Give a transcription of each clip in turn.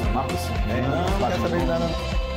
próximo mapa? Assim, né? Não, não quero saber de nada.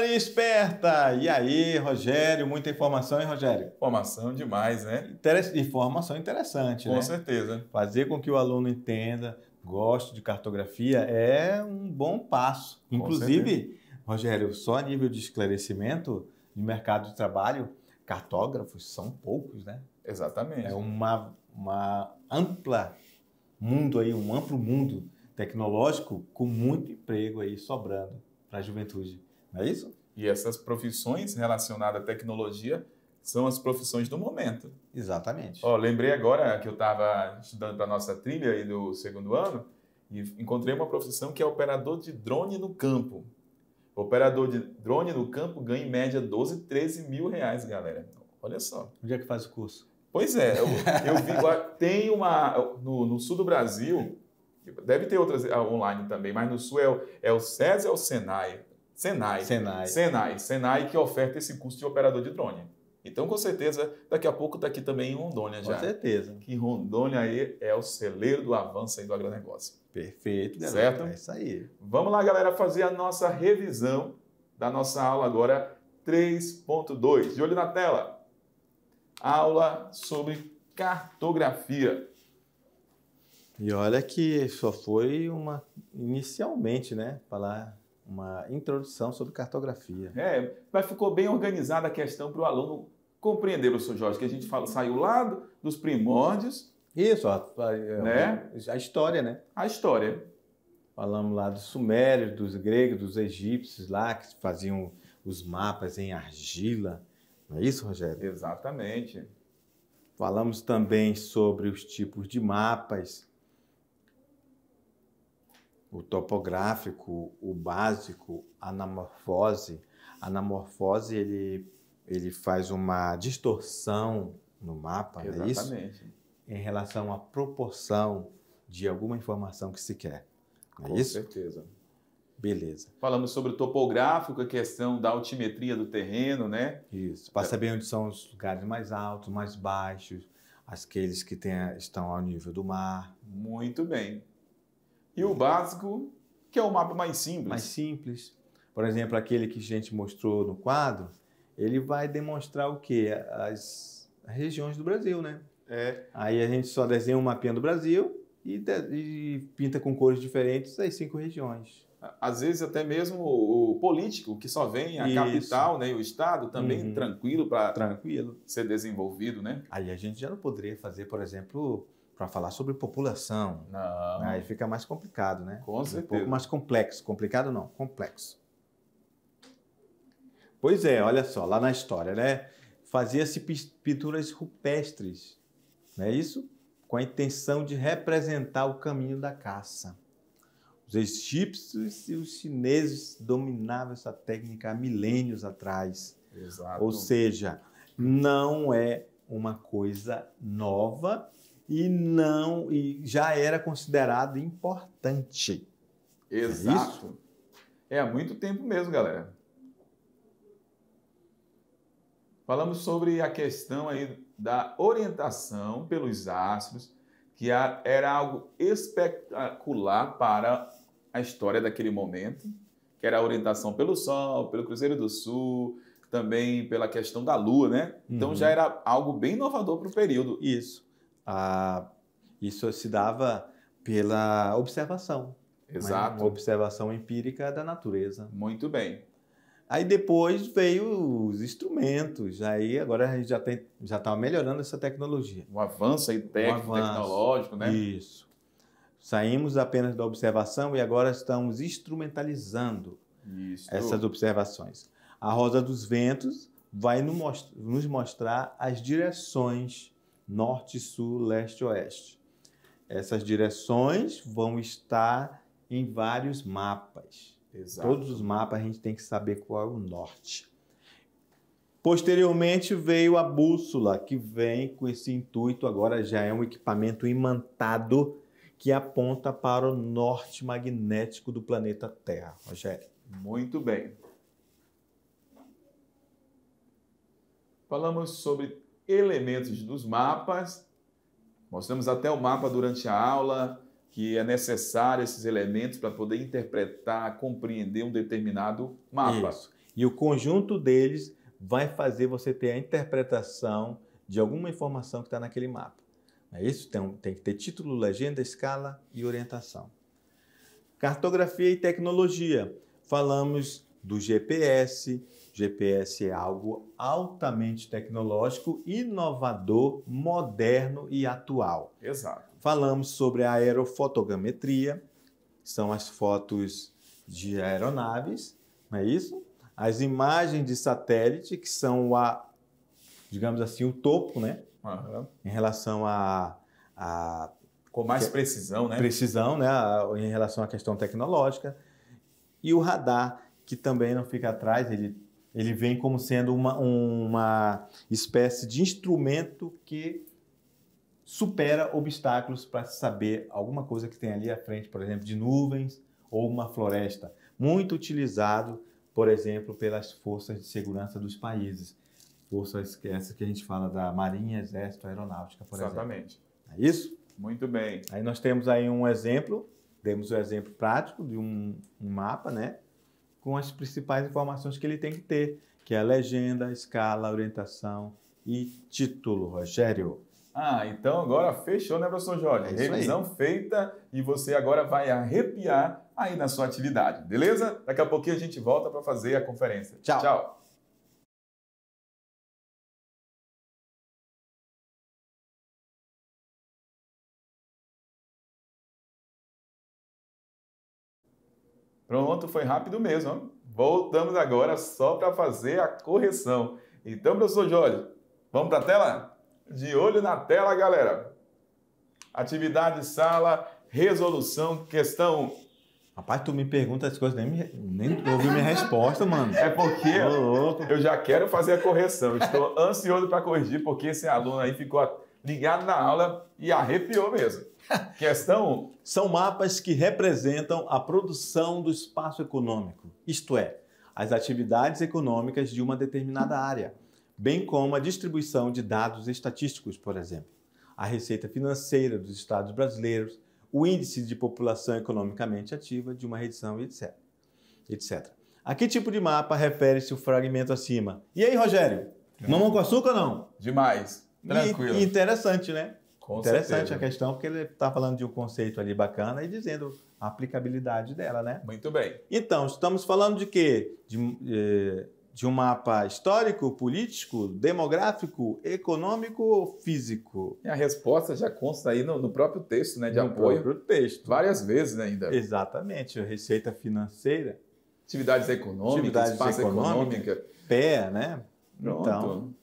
Maria Esperta! E aí, Rogério? Muita informação, hein, Rogério? Informação demais, né? Informação interessante, Com né? Com certeza. Fazer com que o aluno entenda, goste de cartografia é um bom passo. Com Inclusive, certeza. Rogério, só a nível de esclarecimento de mercado de trabalho, cartógrafos são poucos, né? Exatamente. É uma, uma ampla mundo aí, um amplo mundo tecnológico com muito emprego aí sobrando para a juventude. Não é isso? E essas profissões relacionadas à tecnologia são as profissões do momento. Exatamente. Oh, lembrei agora que eu estava estudando para a nossa trilha aí do segundo ano e encontrei uma profissão que é operador de drone no campo. Operador de drone no campo ganha em média 12, 13 mil reais, galera. Olha só. Onde é que faz o curso? Pois é, eu, eu vi, tem uma, no, no, sul do Brasil, deve ter outras ah, online também, mas no sul é, o, é o e é o SENAI. Senai. Senai. Senai. Senai que oferta esse curso de operador de drone. Então, com certeza, daqui a pouco está aqui também em Rondônia já. Com certeza. Que Rondônia aí é o celeiro do avanço aí do agronegócio. Perfeito, galera. Certo? É isso aí. Vamos lá, galera, fazer a nossa revisão da nossa aula agora 3.2. De olho na tela. Aula sobre cartografia. E olha que só foi uma inicialmente, né? Falar uma introdução sobre cartografia. É, mas ficou bem organizada a questão para o aluno compreender, professor Jorge, que a gente fala, saiu lá dos primórdios. Isso, a, a, é, né? a história, né? A história. Falamos lá dos sumérios, dos gregos, dos egípcios lá, que faziam os mapas em argila. Não é isso, Rogério? Exatamente. Falamos também sobre os tipos de mapas, o topográfico, o básico, a anamorfose. A anamorfose ele, ele faz uma distorção no mapa, Exatamente. não é isso? Em relação à proporção de alguma informação que se quer. Não é Com é isso? certeza. Beleza. Falamos sobre o topográfico, a questão da altimetria do terreno, né? Isso. Para saber onde são os lugares mais altos, mais baixos, aqueles que tem, estão ao nível do mar. Muito bem e o básico, que é o mapa mais simples. Mais simples. Por exemplo, aquele que a gente mostrou no quadro, ele vai demonstrar o quê? As regiões do Brasil, né? É. Aí a gente só desenha um mapinha do Brasil e, de, e pinta com cores diferentes as cinco regiões. Às vezes até mesmo o, político que só vem a Isso. capital, né, o estado também uhum. tranquilo para tranquilo ser desenvolvido, né? Aí a gente já não poderia fazer, por exemplo, para falar sobre população. Não. Aí fica mais complicado, né? Com certeza. É um pouco mais complexo. Complicado não, complexo. Pois é, olha só, lá na história, né? Fazia-se pinturas rupestres, não é isso? Com a intenção de representar o caminho da caça. Os egípcios e os chineses dominavam essa técnica há milênios atrás. Exato. Ou seja, não é uma coisa nova e não e já era considerado importante. É Exato. É, é há muito tempo mesmo, galera. Falamos sobre a questão aí da orientação pelos astros, que era algo espetacular para a história daquele momento, que era a orientação pelo Sol, pelo Cruzeiro do Sul, também pela questão da Lua, né? Então uhum. já era algo bem inovador para o período. Isso. Ah, isso se dava pela observação. Né? Exato. Né? Uma observação empírica da natureza. Muito bem. Aí depois veio os instrumentos. Aí agora a gente já tem, já está melhorando essa tecnologia. O avanço aí técnico, um avanço, tecnológico, né? Isso. Saímos apenas da observação e agora estamos instrumentalizando isso. essas observações. A Rosa dos Ventos vai nos mostrar as direções norte, sul, leste, oeste. Essas direções vão estar em vários mapas. Exato. Todos os mapas a gente tem que saber qual é o norte. Posteriormente veio a bússola, que vem com esse intuito, agora já é um equipamento imantado que aponta para o norte magnético do planeta Terra. Rogério. Muito bem. Falamos sobre elementos dos mapas. Mostramos até o mapa durante a aula, que é necessário esses elementos para poder interpretar, compreender um determinado mapa. Isso. E o conjunto deles vai fazer você ter a interpretação de alguma informação que está naquele mapa. É isso? Tem, tem que ter título, legenda, escala e orientação. Cartografia e tecnologia. Falamos do GPS, GPS é algo altamente tecnológico, inovador, moderno e atual. Exato. Falamos sobre a aerofotogrametria, são as fotos de aeronaves, não é isso? As imagens de satélite, que são a, digamos assim, o topo, né? Uhum. Em relação a, a com mais é precisão, né? Precisão, né? Em relação à questão tecnológica. E o radar, que também não fica atrás, ele ele vem como sendo uma, uma espécie de instrumento que supera obstáculos para se saber alguma coisa que tem ali à frente, por exemplo, de nuvens ou uma floresta. Muito utilizado, por exemplo, pelas forças de segurança dos países. Forças que essa que a gente fala da Marinha, Exército, Aeronáutica, por Exatamente. exemplo. Exatamente. É isso? Muito bem. Aí nós temos aí um exemplo, demos o um exemplo prático de um, um mapa, né? com as principais informações que ele tem que ter, que é a legenda, escala, orientação e título, Rogério. Ah, então agora fechou, né, professor Jorge? É Revisão aí. feita e você agora vai arrepiar aí na sua atividade, beleza? Daqui a pouquinho a gente volta para fazer a conferência. Tchau. Tchau. Pronto, foi rápido mesmo. Voltamos agora só para fazer a correção. Então, professor Jorge, vamos para a tela? De olho na tela, galera. Atividade sala, resolução, questão Rapaz, tu me pergunta as coisas, nem, me, nem ouvi minha resposta, mano. É porque eu já quero fazer a correção. Estou ansioso para corrigir, porque esse aluno aí ficou ligado na aula e arrepiou mesmo. Questão? São mapas que representam a produção do espaço econômico, isto é, as atividades econômicas de uma determinada área, bem como a distribuição de dados estatísticos, por exemplo, a receita financeira dos estados brasileiros, o índice de população economicamente ativa de uma região, etc. etc. A que tipo de mapa refere-se o fragmento acima? E aí, Rogério? Mamão com açúcar ou não? Demais. Tranquilo. E, interessante, né? Com Interessante certeza. a questão, porque ele está falando de um conceito ali bacana e dizendo a aplicabilidade dela, né? Muito bem. Então, estamos falando de quê? De, eh, de um mapa histórico, político, demográfico, econômico ou físico? E a resposta já consta aí no, no próprio texto, né? De no apoio. Próprio texto. Várias vezes né, ainda. Exatamente. Receita financeira. Atividades econômicas, atividades espaço econômica. econômica. Pé, né? Pronto. Então,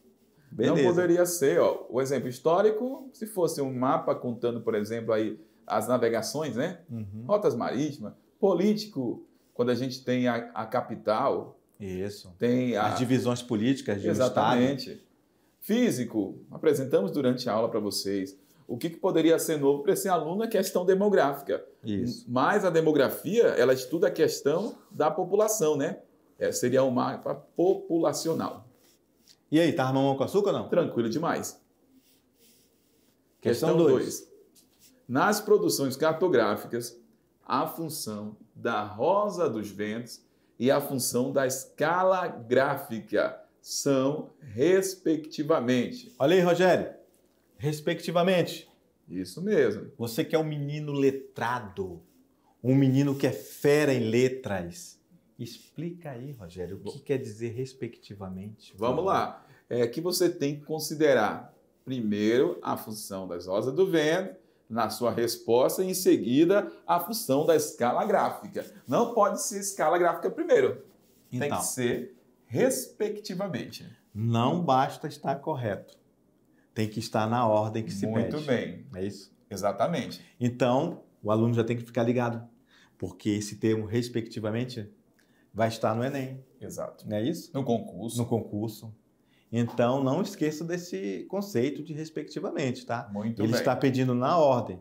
Beleza. Não poderia ser, ó, o exemplo histórico, se fosse um mapa contando, por exemplo, aí as navegações, né? Uhum. Rotas marítimas. Político, quando a gente tem a, a capital. Isso. Tem a... as divisões políticas de Exatamente. Um Físico, apresentamos durante a aula para vocês. O que, que, poderia ser novo para esse aluno é questão demográfica. Isso. Mas a demografia, ela estuda a questão da população, né? É, seria um mapa populacional. E aí, tá mamão com açúcar ou não? Tranquilo demais. Questão 2. Nas produções cartográficas, a função da rosa dos ventos e a função da escala gráfica são respectivamente. Olha aí, Rogério. Respectivamente. Isso mesmo. Você que é um menino letrado, um menino que é fera em letras Explica aí, Rogério, o que quer dizer respectivamente? Vamos é lá. É que você tem que considerar primeiro a função das rosas do vento na sua resposta e em seguida a função da escala gráfica. Não pode ser escala gráfica primeiro. Tem que então. ser respectivamente. Não basta estar correto. Tem que estar na ordem que se Muito pede. Muito bem. É isso? Exatamente. Então, o aluno já tem que ficar ligado, porque esse termo respectivamente vai estar no Enem. Exato. Não é isso? No concurso. No concurso. Então, não esqueça desse conceito de respectivamente, tá? Muito Ele bem. está pedindo na ordem.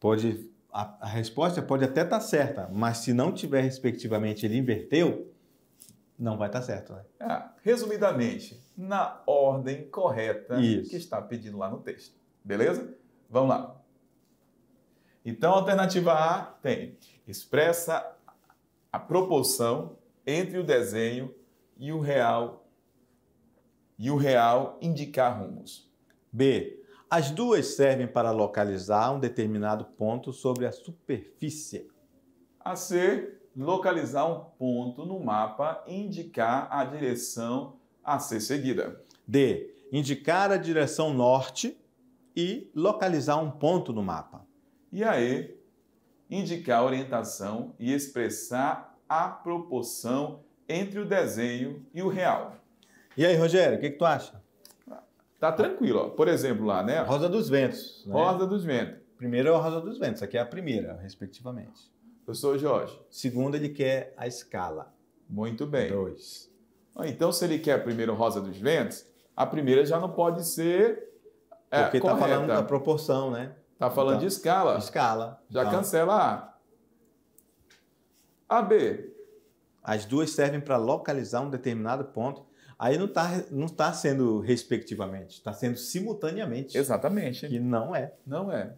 Pode a, a, resposta pode até estar tá certa, mas se não tiver respectivamente ele inverteu, não vai estar tá certo, né? É, resumidamente, na ordem correta Isso. que está pedindo lá no texto. Beleza? Vamos lá. Então, a alternativa A tem expressa a proporção entre o desenho e o real e o real indicar rumos. B. As duas servem para localizar um determinado ponto sobre a superfície. A C. Localizar um ponto no mapa e indicar a direção a ser seguida. D. Indicar a direção norte e localizar um ponto no mapa. E a E. Indicar a orientação e expressar a proporção entre o desenho e o real. E aí, Rogério, o que, que tu acha? Tá tranquilo, ó. Por exemplo, lá, né? Rosa dos Ventos. Né? Rosa dos Ventos. Primeiro é a Rosa dos Ventos, aqui é a primeira, respectivamente. Professor Jorge. Segundo, ele quer a escala. Muito bem. Dois. Ah, então, se ele quer primeiro Rosa dos Ventos, a primeira já não pode ser. É, Porque tá falando da proporção, né? Tá falando então, de escala. Escala. Já então. cancela A. AB. As duas servem para localizar um determinado ponto. Aí não está não tá sendo respectivamente, está sendo simultaneamente. Exatamente. Que não é. Não é.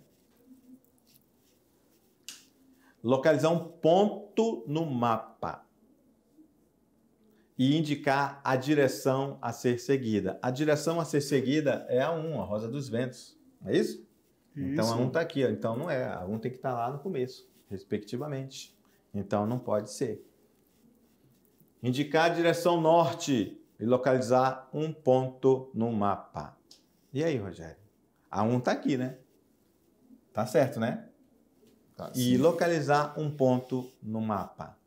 Localizar um ponto no mapa e indicar a direção a ser seguida. A direção a ser seguida é a 1, a Rosa dos Ventos. Não é isso? isso. Então a 1 está aqui, então não é. A 1 tem que estar tá lá no começo, respectivamente. Então não pode ser. Indicar a direção norte e localizar um ponto no mapa. E aí, Rogério? A 1 um tá aqui, né? Tá certo, né? Tá, e localizar um ponto no mapa.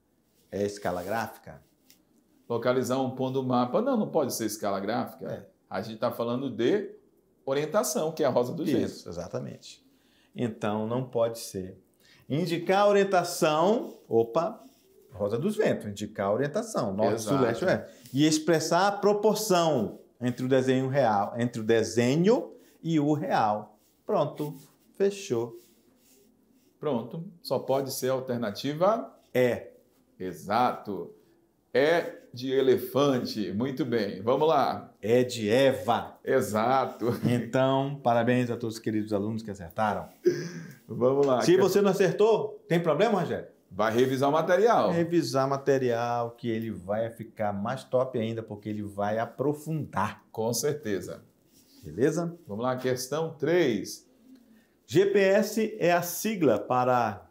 É escala gráfica? Localizar um ponto no mapa. Não, não pode ser escala gráfica. É. A gente está falando de orientação, que é a rosa do gesso. Isso, exatamente. Então, não pode ser Indicar orientação, opa, Rosa dos Ventos, indicar orientação, norte, Exato. sul, leste, oeste. E expressar a proporção entre o desenho real, entre o desenho e o real. Pronto, fechou. Pronto, só pode ser alternativa é. Exato. É de elefante. Muito bem, vamos lá. É de Eva. Exato. Então, parabéns a todos os queridos alunos que acertaram. Vamos lá. Se você não acertou, tem problema, Rogério? Vai revisar o material. Revisar material, que ele vai ficar mais top ainda, porque ele vai aprofundar. Com certeza. Beleza? Vamos lá, questão 3. GPS é a sigla para.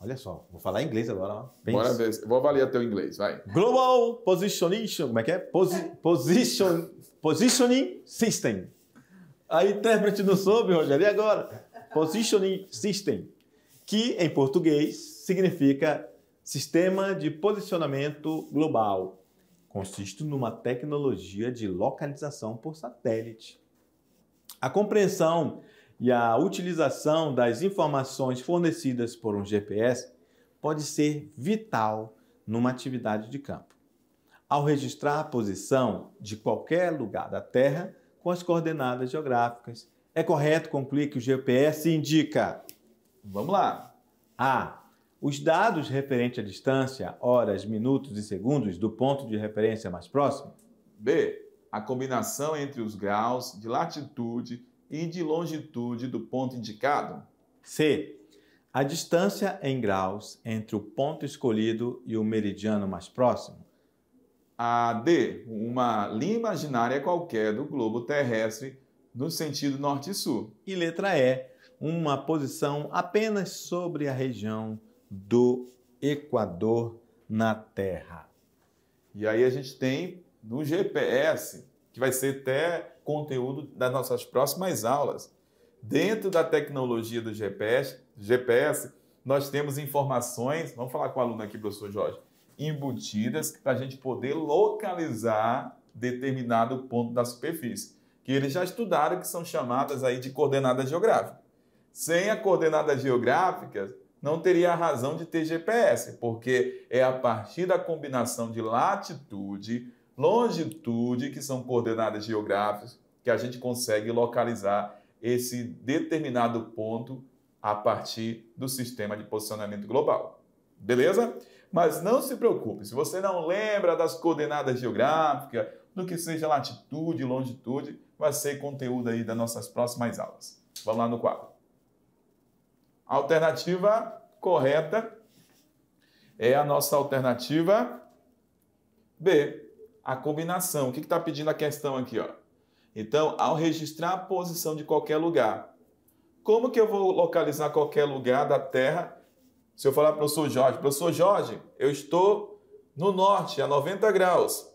Olha só, vou falar inglês agora. Bora ver, vou avaliar teu inglês, vai. Global Positioning, como é que é? Posi... Position... Positioning System. Aí, intérprete não soube, Rogério, e agora? Positioning System, que em português significa Sistema de Posicionamento Global. Consiste numa tecnologia de localização por satélite. A compreensão e a utilização das informações fornecidas por um GPS pode ser vital numa atividade de campo. Ao registrar a posição de qualquer lugar da Terra com as coordenadas geográficas, é correto concluir que o GPS indica. Vamos lá. A. Os dados referentes à distância, horas, minutos e segundos do ponto de referência mais próximo. B. A combinação entre os graus de latitude e de longitude do ponto indicado. C. A distância em graus entre o ponto escolhido e o meridiano mais próximo. A D. Uma linha imaginária qualquer do globo terrestre no sentido norte e sul. E letra E, uma posição apenas sobre a região do Equador na Terra. E aí a gente tem no GPS, que vai ser até conteúdo das nossas próximas aulas. Dentro da tecnologia do GPS, GPS nós temos informações, vamos falar com o aluno aqui, professor Jorge, embutidas para a gente poder localizar determinado ponto da superfície que eles já estudaram, que são chamadas aí de coordenada geográfica. Sem a coordenada geográfica, não teria a razão de ter GPS, porque é a partir da combinação de latitude, longitude, que são coordenadas geográficas, que a gente consegue localizar esse determinado ponto a partir do sistema de posicionamento global. Beleza? Mas não se preocupe, se você não lembra das coordenadas geográficas, do que seja latitude, longitude, vai ser conteúdo aí das nossas próximas aulas. Vamos lá no quadro. Alternativa correta é a nossa alternativa B, a combinação. O que está pedindo a questão aqui? Ó? Então, ao registrar a posição de qualquer lugar, como que eu vou localizar qualquer lugar da Terra? Se eu falar para o professor Jorge, professor Jorge, eu estou no norte, a 90 graus.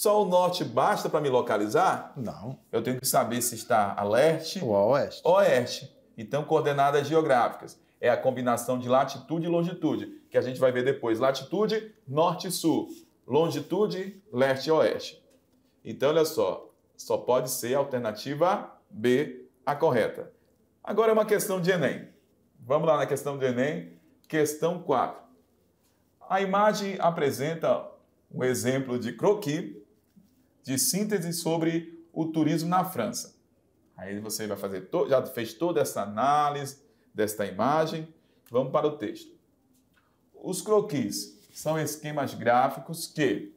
Só o norte basta para me localizar? Não. Eu tenho que saber se está a leste ou a oeste. Oeste. Então, coordenadas geográficas. É a combinação de latitude e longitude, que a gente vai ver depois. Latitude, norte e sul. Longitude, leste e oeste. Então, olha só. Só pode ser a alternativa B a correta. Agora é uma questão de Enem. Vamos lá na questão do Enem. Questão 4. A imagem apresenta um exemplo de croquis de síntese sobre o turismo na França. Aí você vai fazer, já fez toda essa análise desta imagem. Vamos para o texto. Os croquis são esquemas gráficos que.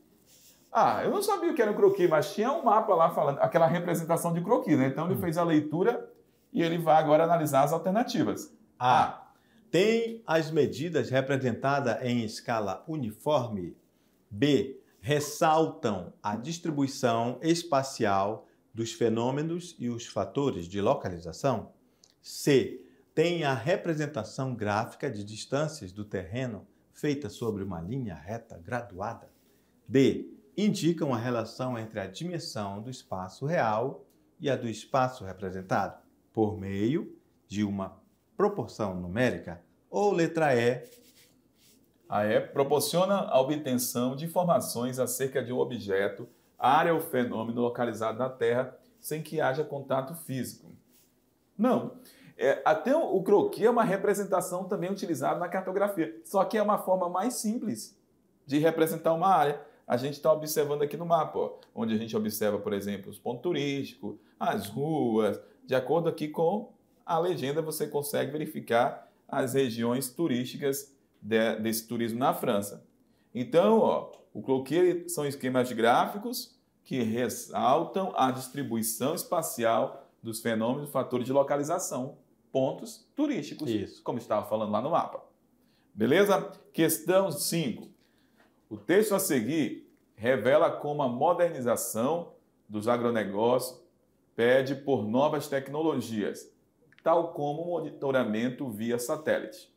Ah, eu não sabia o que era um croquis, mas tinha um mapa lá falando, aquela representação de croquis, né? Então ele hum. fez a leitura e ele vai agora analisar as alternativas. Ah, ah. tem as medidas representadas em escala uniforme. B, ressaltam a distribuição espacial dos fenômenos e os fatores de localização. C. Tem a representação gráfica de distâncias do terreno feita sobre uma linha reta graduada. D. Indicam a relação entre a dimensão do espaço real e a do espaço representado por meio de uma proporção numérica. Ou letra E, a app proporciona a obtenção de informações acerca de um objeto, área ou fenômeno localizado na Terra sem que haja contato físico. Não. É, até o, croquis é uma representação também utilizada na cartografia, só que é uma forma mais simples de representar uma área. A gente está observando aqui no mapa, ó, onde a gente observa, por exemplo, os pontos turísticos, as ruas. De acordo aqui com a legenda, você consegue verificar as regiões turísticas de, desse turismo na França. Então, ó, o Cloquet são esquemas gráficos que ressaltam a distribuição espacial dos fenômenos fatores de localização, pontos turísticos, Isso. como estava falando lá no mapa. Beleza? Questão 5. O texto a seguir revela como a modernização dos agronegócios pede por novas tecnologias, tal como monitoramento via satélite.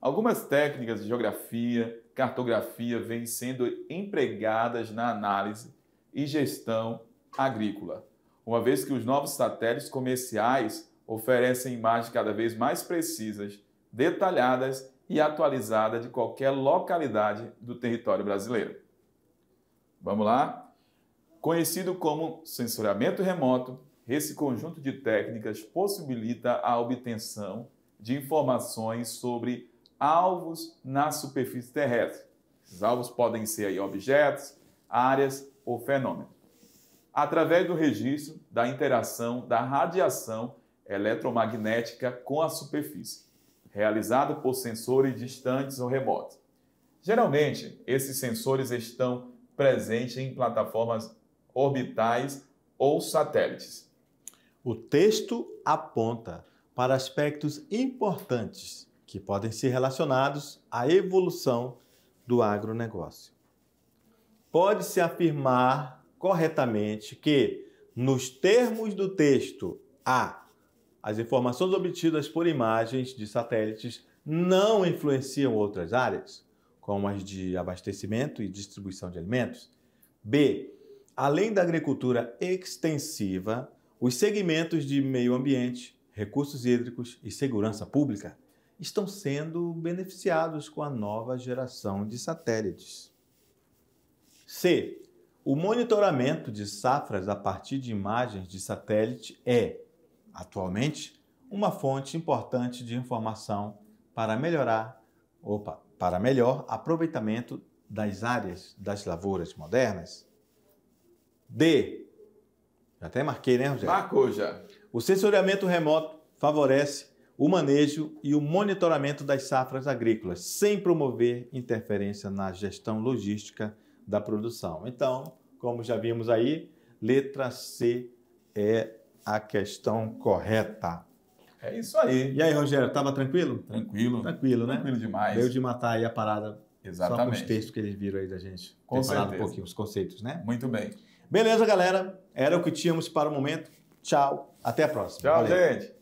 Algumas técnicas de geografia, cartografia vêm sendo empregadas na análise e gestão agrícola, uma vez que os novos satélites comerciais oferecem imagens cada vez mais precisas, detalhadas e atualizadas de qualquer localidade do território brasileiro. Vamos lá? Conhecido como sensoriamento remoto, esse conjunto de técnicas possibilita a obtenção de informações sobre alvos na superfície terrestre. Esses alvos podem ser aí objetos, áreas ou fenômenos. Através do registro da interação da radiação eletromagnética com a superfície, realizado por sensores distantes ou remotos. Geralmente, esses sensores estão presentes em plataformas orbitais ou satélites. O texto aponta para aspectos importantes que podem ser relacionados à evolução do agronegócio. Pode-se afirmar corretamente que, nos termos do texto A, as informações obtidas por imagens de satélites não influenciam outras áreas, como as de abastecimento e distribuição de alimentos. B. Além da agricultura extensiva, os segmentos de meio ambiente, recursos hídricos e segurança pública estão sendo beneficiados com a nova geração de satélites. C. O monitoramento de safras a partir de imagens de satélite é, atualmente, uma fonte importante de informação para melhorar, opa, para melhor aproveitamento das áreas das lavouras modernas. D. Já até marquei, né, Rogério? Marcou já. O sensoriamento remoto favorece o manejo e o monitoramento das safras agrícolas, sem promover interferência na gestão logística da produção. Então, como já vimos aí, letra C é a questão correta. É isso aí. E aí, Rogério, estava tranquilo? Tranquilo. Tranquilo, né? Tranquilo demais. Deu de matar aí a parada Exatamente. Só com os textos que eles viram aí da gente. Com certeza. um pouquinho os conceitos, né? Muito bem. Beleza, galera. Era o que tínhamos para o momento. Tchau. Até a próxima. Tchau, Valeu. gente.